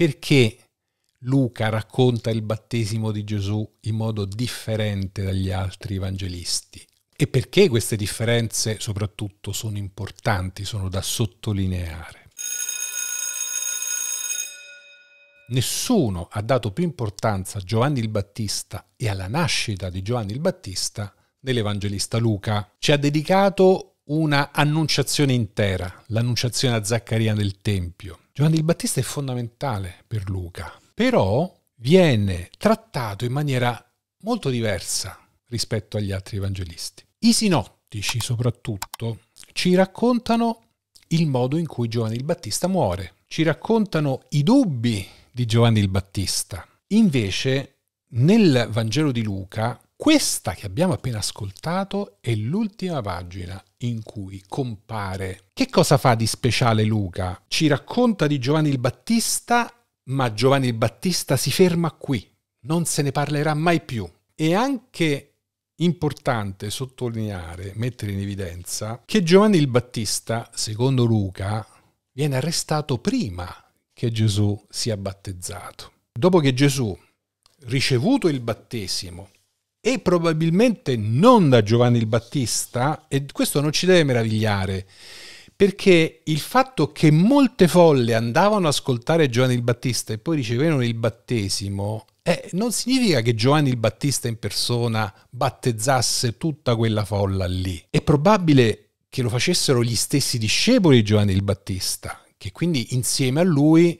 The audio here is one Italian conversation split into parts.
perché Luca racconta il battesimo di Gesù in modo differente dagli altri evangelisti e perché queste differenze soprattutto sono importanti, sono da sottolineare. Nessuno ha dato più importanza a Giovanni il Battista e alla nascita di Giovanni il Battista dell'Evangelista Luca. Ci ha dedicato una annunciazione intera, l'annunciazione a Zaccaria nel Tempio Giovanni il Battista è fondamentale per Luca, però viene trattato in maniera molto diversa rispetto agli altri evangelisti. I sinottici soprattutto ci raccontano il modo in cui Giovanni il Battista muore, ci raccontano i dubbi di Giovanni il Battista. Invece nel Vangelo di Luca questa che abbiamo appena ascoltato è l'ultima pagina in cui compare. Che cosa fa di speciale Luca? Ci racconta di Giovanni il Battista, ma Giovanni il Battista si ferma qui, non se ne parlerà mai più. È anche importante sottolineare, mettere in evidenza, che Giovanni il Battista, secondo Luca, viene arrestato prima che Gesù sia battezzato. Dopo che Gesù, ricevuto il battesimo, e probabilmente non da Giovanni il Battista, e questo non ci deve meravigliare, perché il fatto che molte folle andavano ad ascoltare Giovanni il Battista e poi ricevevano il battesimo, eh, non significa che Giovanni il Battista in persona battezzasse tutta quella folla lì. È probabile che lo facessero gli stessi discepoli di Giovanni il Battista, che quindi insieme a lui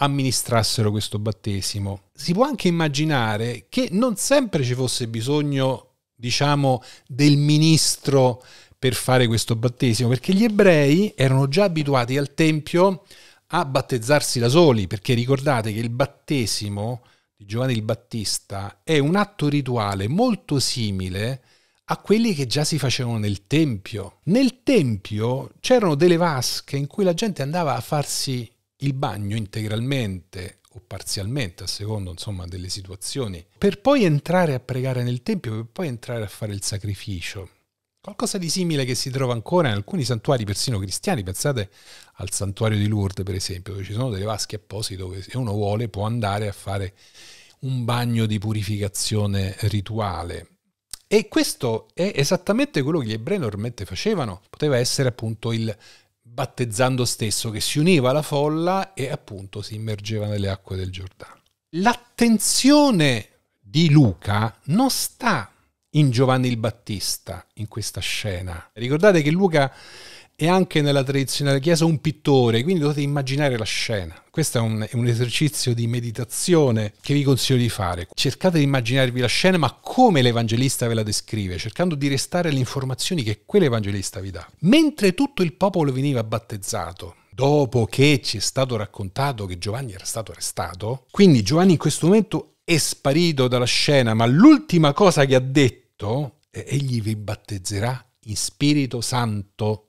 amministrassero questo battesimo. Si può anche immaginare che non sempre ci fosse bisogno, diciamo, del ministro per fare questo battesimo, perché gli ebrei erano già abituati al Tempio a battezzarsi da soli, perché ricordate che il battesimo di Giovanni il Battista è un atto rituale molto simile a quelli che già si facevano nel Tempio. Nel Tempio c'erano delle vasche in cui la gente andava a farsi il bagno integralmente o parzialmente, a secondo insomma, delle situazioni, per poi entrare a pregare nel Tempio, per poi entrare a fare il sacrificio. Qualcosa di simile che si trova ancora in alcuni santuari, persino cristiani. Pensate al santuario di Lourdes, per esempio, dove ci sono delle vasche apposite dove se uno vuole può andare a fare un bagno di purificazione rituale. E questo è esattamente quello che gli ebrei normalmente facevano. Poteva essere appunto il battezzando stesso, che si univa alla folla e appunto si immergeva nelle acque del Giordano. L'attenzione di Luca non sta in Giovanni il Battista in questa scena. Ricordate che Luca e anche nella tradizionale chiesa un pittore, quindi dovete immaginare la scena. Questo è un, è un, esercizio di meditazione che vi consiglio di fare. Cercate di immaginarvi la scena, ma come l'Evangelista ve la descrive, cercando di restare alle informazioni che quell'Evangelista vi dà. Mentre tutto il popolo veniva battezzato, dopo che ci è stato raccontato che Giovanni era stato arrestato, quindi Giovanni in questo momento è sparito dalla scena, ma l'ultima cosa che ha detto è egli vi battezzerà in Spirito Santo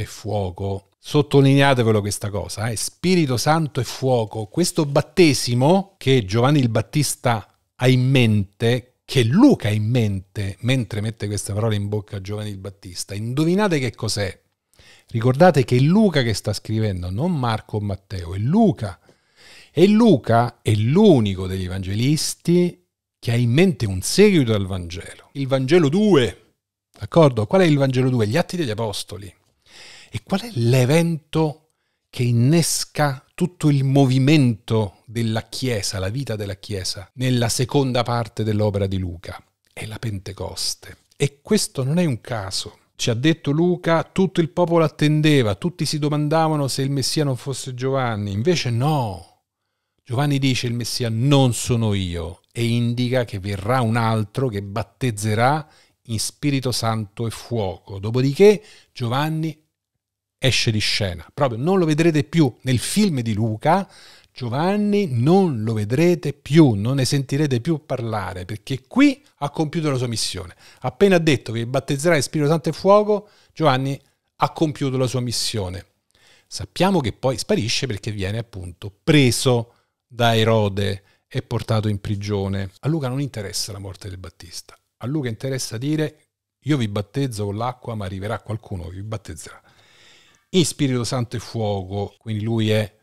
e fuoco. Sottolineatevelo questa cosa, eh? Spirito Santo e fuoco. Questo battesimo che Giovanni il Battista ha in mente, che Luca ha in mente mentre mette queste parole in bocca a Giovanni il Battista, indovinate che cos'è? Ricordate che è Luca che sta scrivendo, non Marco o Matteo, è Luca. E Luca è l'unico degli evangelisti che ha in mente un seguito al Vangelo. Il Vangelo 2, d'accordo? Qual è il Vangelo 2? Gli Atti degli Apostoli. E qual è l'evento che innesca tutto il movimento della Chiesa, la vita della Chiesa, nella seconda parte dell'opera di Luca? È la Pentecoste. E questo non è un caso. Ci ha detto Luca, tutto il popolo attendeva, tutti si domandavano se il Messia non fosse Giovanni. Invece no. Giovanni dice il Messia non sono io e indica che verrà un altro che battezzerà in Spirito Santo e fuoco. Dopodiché Giovanni esce di scena. Proprio non lo vedrete più nel film di Luca, Giovanni non lo vedrete più, non ne sentirete più parlare, perché qui ha compiuto la sua missione. Appena ha detto che battezzerà battezzerai Spirito Santo e Fuoco, Giovanni ha compiuto la sua missione. Sappiamo che poi sparisce perché viene appunto preso da Erode e portato in prigione. A Luca non interessa la morte del Battista, a Luca interessa dire io vi battezzo con l'acqua, ma arriverà qualcuno che vi battezzerà in Spirito Santo e fuoco, quindi lui è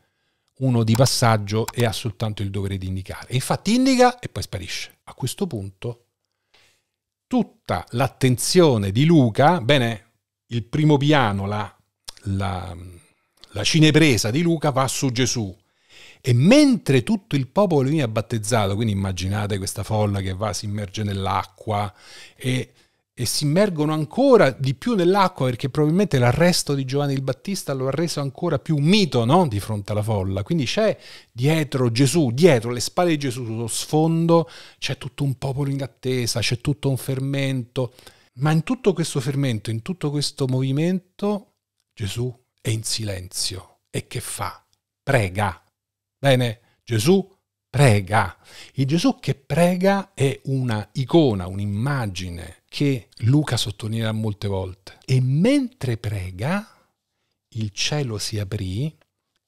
uno di passaggio e ha soltanto il dovere di indicare. Infatti indica e poi sparisce. A questo punto tutta l'attenzione di Luca, bene, il primo piano, la, la, la, cinepresa di Luca va su Gesù. E mentre tutto il popolo viene battezzato, quindi immaginate questa folla che va, si immerge nell'acqua e e si immergono ancora di più nell'acqua perché probabilmente l'arresto di Giovanni il Battista lo ha reso ancora più un mito no? di fronte alla folla. Quindi c'è dietro Gesù, dietro le spalle di Gesù, sullo sfondo, c'è tutto un popolo in attesa, c'è tutto un fermento. Ma in tutto questo fermento, in tutto questo movimento, Gesù è in silenzio. E che fa? Prega. Bene, Gesù prega. Il Gesù che prega è una icona, un'immagine che Luca sottolinea molte volte. E mentre prega, il cielo si aprì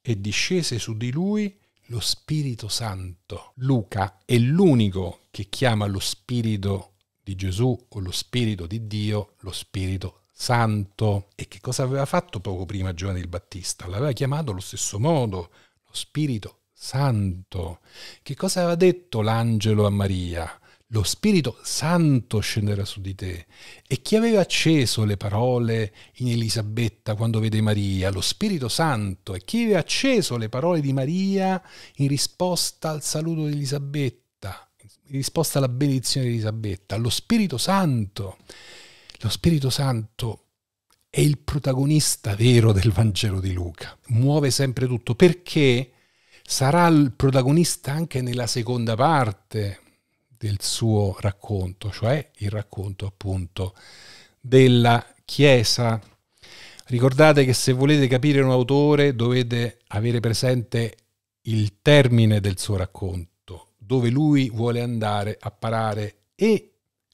e discese su di lui lo Spirito Santo. Luca è l'unico che chiama lo Spirito di Gesù o lo Spirito di Dio lo Spirito Santo. E che cosa aveva fatto poco prima Giovanni il Battista? L'aveva chiamato allo stesso modo, lo Spirito Santo. Che cosa aveva detto l'angelo a Maria? lo Spirito Santo scenderà su di te. E chi aveva acceso le parole in Elisabetta quando vede Maria? Lo Spirito Santo. E chi aveva acceso le parole di Maria in risposta al saluto di Elisabetta, in risposta alla benedizione di Elisabetta? Lo Spirito Santo. Lo Spirito Santo è il protagonista vero del Vangelo di Luca. Muove sempre tutto perché sarà il protagonista anche nella seconda parte del suo racconto, cioè il racconto appunto della Chiesa. Ricordate che se volete capire un autore dovete avere presente il termine del suo racconto, dove lui vuole andare a parare e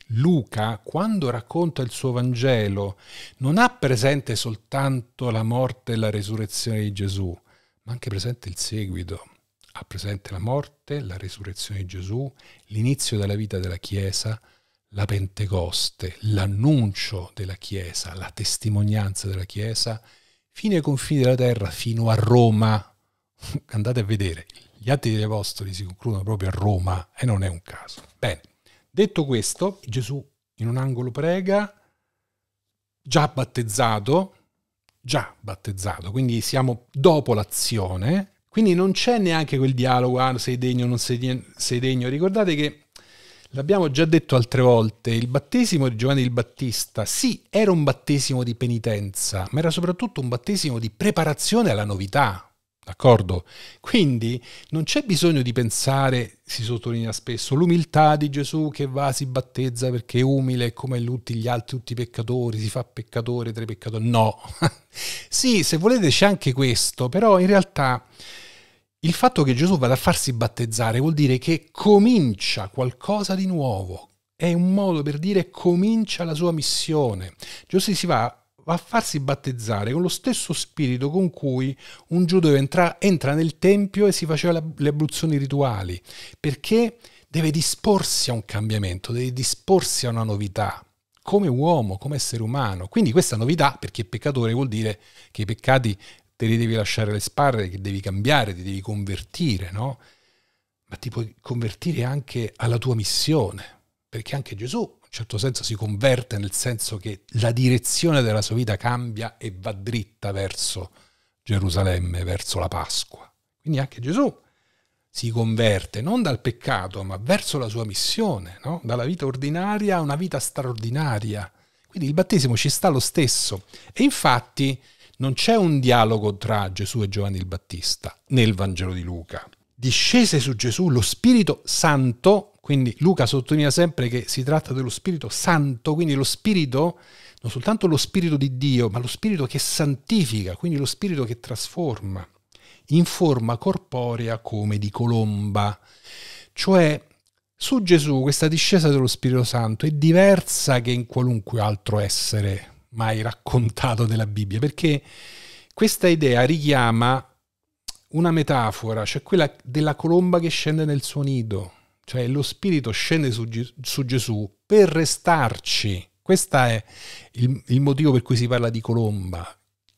Luca, quando racconta il suo Vangelo, non ha presente soltanto la morte e la resurrezione di Gesù, ma anche presente il seguito ha presente la morte, la risurrezione di Gesù, l'inizio della vita della Chiesa, la Pentecoste, l'annuncio della Chiesa, la testimonianza della Chiesa, fino ai confini della terra, fino a Roma. Andate a vedere, gli atti degli Apostoli si concludono proprio a Roma e non è un caso. Bene, detto questo, Gesù in un angolo prega, già battezzato, già battezzato, quindi siamo dopo l'azione, quindi non c'è neanche quel dialogo, ah, sei degno, non sei, degno, sei degno. Ricordate che l'abbiamo già detto altre volte, il battesimo di Giovanni il Battista, sì, era un battesimo di penitenza, ma era soprattutto un battesimo di preparazione alla novità. D'accordo? Quindi non c'è bisogno di pensare, si sottolinea spesso, l'umiltà di Gesù che va, si battezza perché è umile come tutti gli altri, tutti i peccatori, si fa peccatore tra i peccatori. No. sì, se volete c'è anche questo, però in realtà il fatto che Gesù vada a farsi battezzare vuol dire che comincia qualcosa di nuovo, è un modo per dire comincia la sua missione. Gesù si va va a farsi battezzare con lo stesso spirito con cui un giudeo entra, entra nel tempio e si faceva le abluzioni rituali, perché deve disporsi a un cambiamento, deve disporsi a una novità, come uomo, come essere umano. Quindi questa novità, per chi è peccatore, vuol dire che i peccati te li devi lasciare alle spalle, che devi cambiare, ti devi convertire, no? Ma ti puoi convertire anche alla tua missione, perché anche Gesù in un certo senso si converte nel senso che la direzione della sua vita cambia e va dritta verso Gerusalemme, verso la Pasqua. Quindi anche Gesù si converte non dal peccato, ma verso la sua missione, no? dalla vita ordinaria a una vita straordinaria. Quindi il battesimo ci sta lo stesso. E infatti non c'è un dialogo tra Gesù e Giovanni il Battista nel Vangelo di Luca. Discese su Gesù lo Spirito Santo, quindi Luca sottolinea sempre che si tratta dello Spirito Santo, quindi lo Spirito, non soltanto lo Spirito di Dio, ma lo Spirito che santifica, quindi lo Spirito che trasforma, in forma corporea come di colomba. Cioè su Gesù questa discesa dello Spirito Santo è diversa che in qualunque altro essere mai raccontato della Bibbia, perché questa idea richiama una metafora, cioè quella della colomba che scende nel suo nido, cioè lo spirito scende su, su Gesù per restarci. Questo è il, il motivo per cui si parla di colomba,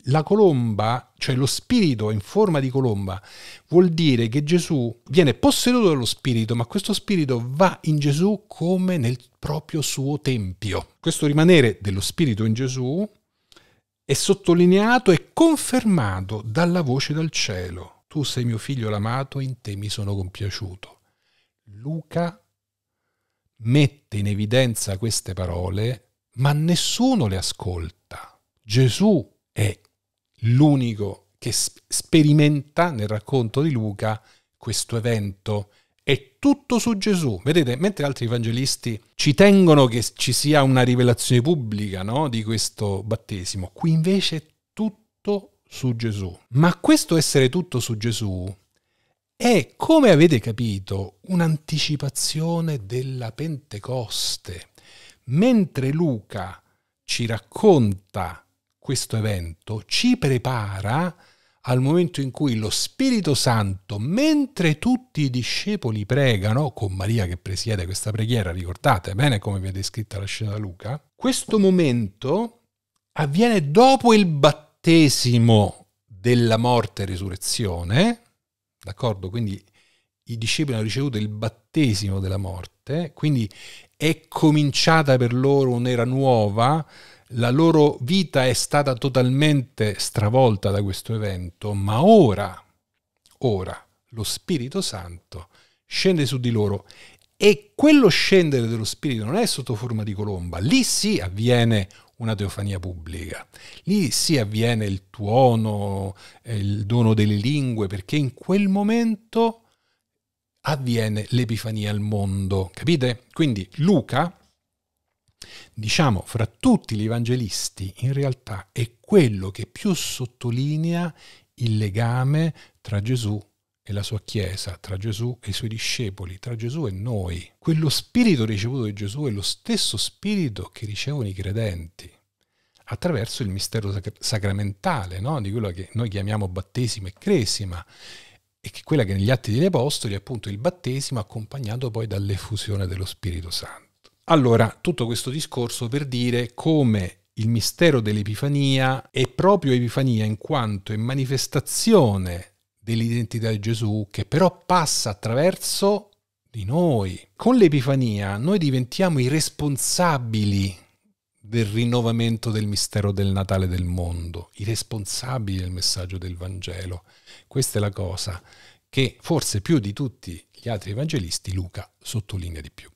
la colomba, cioè lo spirito in forma di colomba, vuol dire che Gesù viene posseduto dallo spirito, ma questo spirito va in Gesù come nel proprio suo tempio. Questo rimanere dello spirito in Gesù è sottolineato e confermato dalla voce dal cielo. Tu sei mio figlio l'amato, in te mi sono compiaciuto. Luca mette in evidenza queste parole, ma nessuno le ascolta. Gesù è l'unico che sperimenta nel racconto di Luca questo evento. È tutto su Gesù. Vedete, mentre altri evangelisti ci tengono che ci sia una rivelazione pubblica no, di questo battesimo, qui invece è tutto su Gesù. Ma questo essere tutto su Gesù è, come avete capito, un'anticipazione della Pentecoste. Mentre Luca ci racconta questo evento ci prepara al momento in cui lo Spirito Santo, mentre tutti i discepoli pregano, con Maria che presiede questa preghiera, ricordate bene come vi è descritta la scena da Luca, questo momento avviene dopo il battesimo della morte e resurrezione, d'accordo? Quindi i discepoli hanno ricevuto il battesimo della morte, quindi è cominciata per loro un'era nuova, la loro vita è stata totalmente stravolta da questo evento, ma ora, ora, lo Spirito Santo scende su di loro e quello scendere dello Spirito non è sotto forma di colomba, lì sì avviene una teofania pubblica, lì sì avviene il tuono, eh, il dono delle lingue, perché in quel momento avviene l'epifania al mondo, capite? Quindi Luca diciamo, fra tutti gli evangelisti, in realtà è quello che più sottolinea il legame tra Gesù e la sua Chiesa, tra Gesù e i suoi discepoli, tra Gesù e noi. Quello spirito ricevuto da Gesù è lo stesso spirito che ricevono i credenti attraverso il mistero sac- sacramentale, no? di quello che noi chiamiamo battesimo e cresima, e che è quella che negli Atti degli Apostoli è appunto il battesimo accompagnato poi dall'effusione dello Spirito Santo. Allora, tutto questo discorso per dire come il mistero dell'Epifania è proprio Epifania in quanto è manifestazione dell'identità di Gesù che però passa attraverso di noi. Con l'Epifania noi diventiamo i responsabili del rinnovamento del mistero del Natale del mondo, i responsabili del messaggio del Vangelo. Questa è la cosa che forse più di tutti gli altri evangelisti Luca sottolinea di più.